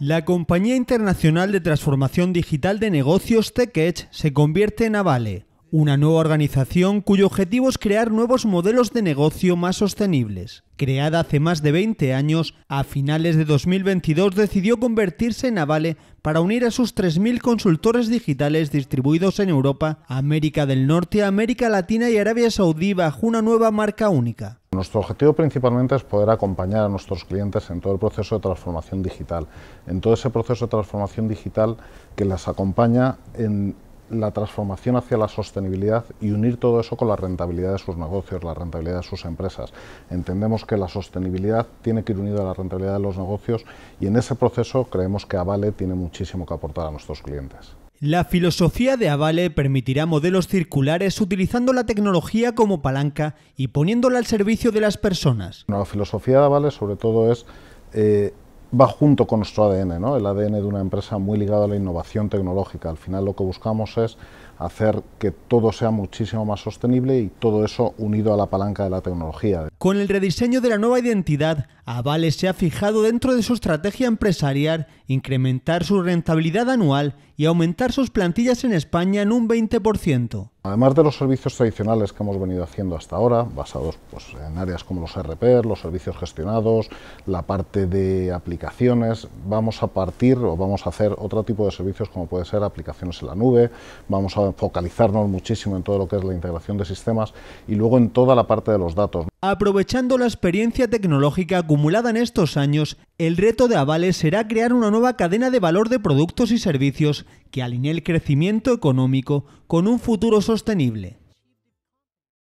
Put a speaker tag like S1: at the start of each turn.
S1: La compañía internacional de transformación digital de negocios TechEdge se convierte en Avale, una nueva organización cuyo objetivo es crear nuevos modelos de negocio más sostenibles. Creada hace más de 20 años, a finales de 2022 decidió convertirse en Avale para unir a sus 3.000 consultores digitales distribuidos en Europa, América del Norte, América Latina y Arabia Saudí bajo una nueva marca única.
S2: Nuestro objetivo principalmente es poder acompañar a nuestros clientes en todo el proceso de transformación digital, en todo ese proceso de transformación digital que las acompaña en la transformación hacia la sostenibilidad y unir todo eso con la rentabilidad de sus negocios, la rentabilidad de sus empresas. Entendemos que la sostenibilidad tiene que ir unida a la rentabilidad de los negocios y en ese proceso creemos que Avale tiene muchísimo que aportar a nuestros clientes.
S1: La filosofía de Avale permitirá modelos circulares utilizando la tecnología como palanca y poniéndola al servicio de las personas.
S2: la filosofía de Avale sobre todo es eh, va junto con nuestro ADN, el ADN de una empresa muy ligada a la innovación tecnológica. Al final lo que buscamos es hacer que todo sea muchísimo más sostenible y todo eso unido a la palanca de la tecnología.
S1: Con el rediseño de la nueva identidad, Avales se ha fijado dentro de su estrategia empresarial incrementar su rentabilidad anual y aumentar sus plantillas en
S2: España en un 20%. Además de los servicios tradicionales que hemos venido haciendo hasta ahora, basados pues, en áreas como los RP, los servicios gestionados, la parte de aplicaciones, vamos a partir o vamos a hacer otro tipo de servicios como puede ser aplicaciones en la nube, vamos a focalizarnos muchísimo en todo lo que es la integración de sistemas y luego en toda la parte de los datos.
S1: Aprovechando la experiencia tecnológica acumulada en estos años, el reto de Avales será crear una nueva cadena de valor de productos y servicios que alinee el crecimiento económico con un futuro sostenible.